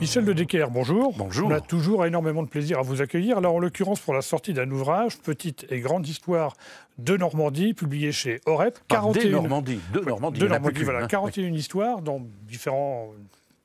Michel de bonjour. Bonjour. On a toujours énormément de plaisir à vous accueillir. Là, en l'occurrence, pour la sortie d'un ouvrage, Petite et grande histoire de Normandie, publié chez OREP. 41... Normandie, de Normandie. De Normandie, voilà. 41 hein. histoires dans différents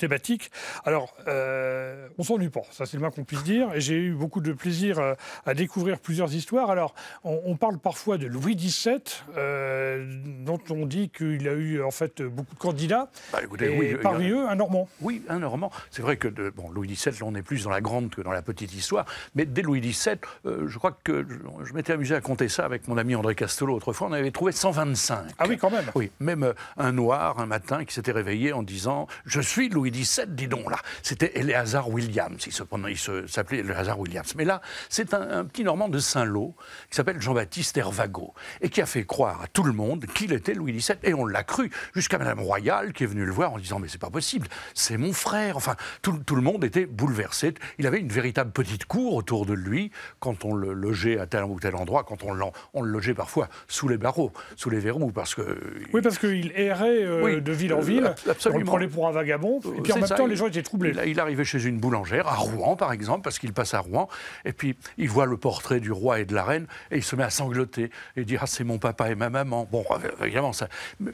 thématique. Alors, euh, on s'ennuie pas, ça c'est le moins qu'on puisse dire. Et j'ai eu beaucoup de plaisir euh, à découvrir plusieurs histoires. Alors, on, parle parfois de Louis XVII, euh, dont on dit qu'il a eu en fait beaucoup de candidats. Bah, et parmi eux, un Normand. Oui, un Normand. C'est vrai que de, bon, Louis XVII, on est plus dans la grande que dans la petite histoire. Mais dès Louis XVII, je crois que je, m'étais amusé à compter ça avec mon ami André Castelot autrefois. On avait trouvé 125. Ah oui, quand même. Oui, même un noir un matin qui s'était réveillé en disant Je suis Louis 17, dis donc là. C'était Eleazar Williams, il, se, s'appelait Eleazar Williams. Mais là, c'est un, petit Normand de Saint-Lô qui s'appelle Jean-Baptiste Hervago et qui a fait croire à tout le monde qu'il était Louis XVII. Et on l'a cru, jusqu'à Madame Royale qui est venue le voir en disant Mais c'est pas possible, c'est mon frère. Enfin, tout, le monde était bouleversé. Il avait une véritable petite cour autour de lui quand on le logeait à tel ou tel endroit, quand on, le logeait parfois sous les barreaux, sous les verrous, parce que. Oui, parce qu'il errait euh, de ville en euh, ville. On le prenait pour un vagabond, et euh, puis en même temps, les gens étaient troublés. Il, arrivait chez une boulangère, à Rouen par exemple, parce qu'il passe à Rouen, et puis il voit le portrait du roi et de la reine, et il se met à sangloter, et il dit Ah, c'est mon papa et ma maman. Bon, euh, évidemment, ça.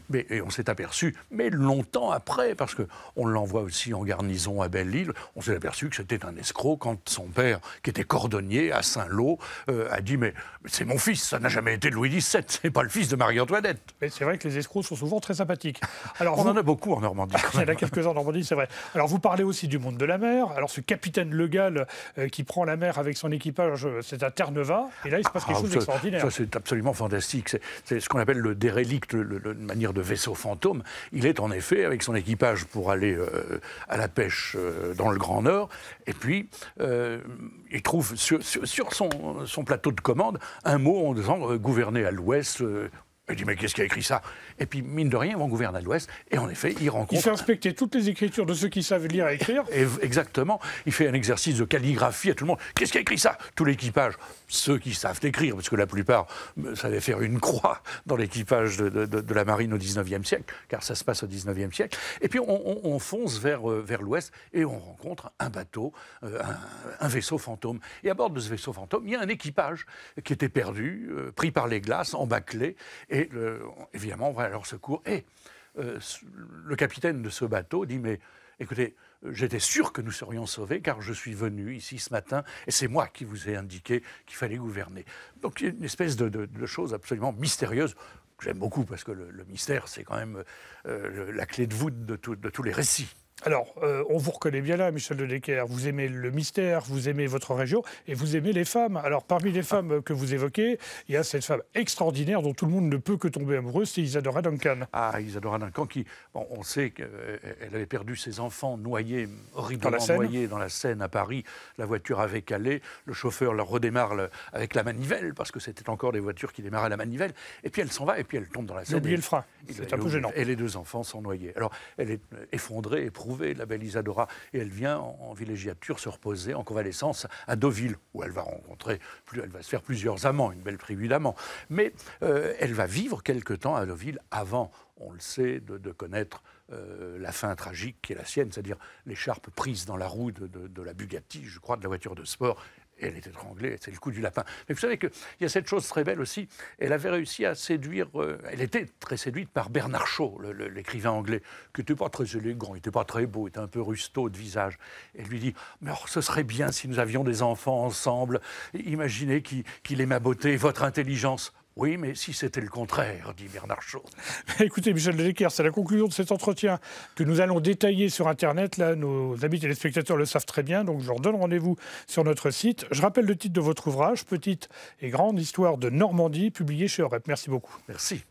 Mais, et on s'est aperçu, mais longtemps après, parce qu'on l'envoie aussi en garnison à Belle-Île, on s'est aperçu que c'était un escroc quand son père, qui était cordonnier à Saint-Lô, euh, a dit Mais c'est mon fils, ça n'a jamais été Louis XVII, c'est pas le fils de Marie-Antoinette. Mais c'est vrai que les escrocs sont souvent très sympathiques. Alors, on en a beaucoup en Normandie. Il y en a quelques-uns en Normandie, c'est vrai. Alors vous parlez aussi du monde de la mer. Alors ce capitaine Le euh, qui prend la mer avec son équipage, euh, c'est à terre neuve Et là, il se passe quelque ah, chose d'extraordinaire. c'est absolument fantastique. C'est ce qu'on appelle le dérélict, de manière de vaisseau fantôme. Il est en effet avec son équipage pour aller euh, à la pêche dans le Grand Nord. Et puis, il trouve sur, son, son, plateau de commande un mot en disant gouverner à l'ouest il dit, mais qu'est-ce qui a écrit ça Et puis, mine de rien, ils vont gouverner à l'Ouest. Et en effet, il rencontre. Il fait inspecter toutes les écritures de ceux qui savent lire et écrire. exactement. Il fait un exercice de calligraphie à tout le monde. Qu'est-ce qui a écrit ça Tout l'équipage. Ceux qui savent écrire, parce que la plupart euh, savaient faire une croix dans l'équipage de, la marine au 19e siècle, car ça se passe au 19e siècle. Et puis, on, fonce euh, vers, l'Ouest et on rencontre un bateau, euh, un, vaisseau fantôme. Et à bord de ce vaisseau fantôme, il y a un équipage qui était perdu, pris par les glaces, embâclé. Et et le, évidemment, on va à leur secours. Et euh, le capitaine de ce bateau dit, mais écoutez, j'étais sûr que nous serions sauvés car je suis venu ici ce matin et c'est moi qui vous ai indiqué qu'il fallait gouverner. Donc il y a une espèce de, chose absolument mystérieuse. J'aime beaucoup parce que le, mystère, c'est quand même euh, la clé de voûte de tous les récits. Alors, euh, on vous reconnaît bien là, Michel Dedecker. Vous aimez le mystère, vous aimez votre région et vous aimez les femmes. Alors, parmi les femmes que vous évoquez, il y a cette femme extraordinaire dont tout le monde ne peut que tomber amoureux, c'est Isadora Duncan. Ah, Isadora Duncan, qui, on sait qu'elle euh, avait perdu ses enfants noyés, horriblement noyés dans la Seine à Paris. La voiture avait calé, le chauffeur la redémarre avec la manivelle, parce que c'était encore des voitures qui démarraient à la manivelle. Et puis elle s'en va et puis elle tombe dans la Seine. Elle le frein. C'est un peu gênant. Et les deux enfants sont noyés. Alors, elle est effondrée, la belle Isadora. Et elle vient en, villégiature se reposer, en convalescence, à Deauville, où elle va rencontrer, elle va se faire plusieurs amants, une belle tribu d'amants. Mais euh, elle va vivre quelque temps à Deauville avant, on le sait, de, connaître euh, la fin tragique qui est la sienne, c'est-à-dire l'écharpe prise dans la roue de, la Bugatti, je crois, de la voiture de sport, et elle est anglaise, c'est le coup du lapin. Mais vous savez qu'il y a cette chose très belle aussi, elle avait réussi à séduire, euh, elle était très séduite par Bernard Shaw, l'écrivain anglais, qui n'était pas très élégant, il n'était pas très beau, il était un peu rustaud de visage. Elle lui dit, mais ce serait bien si nous avions des enfants ensemble, imaginez qu'il ait ma beauté, votre intelligence. Oui, mais si c'était le contraire, dit Bernard Shaw. Écoutez, Michel Leclerc, c'est la conclusion de cet entretien que nous allons détailler sur Internet. Là, nos amis téléspectateurs le savent très bien, donc je leur donne rendez-vous sur notre site. Je rappelle le titre de votre ouvrage, Petite et grande histoire de Normandie, publié chez OREP. Merci beaucoup. Merci.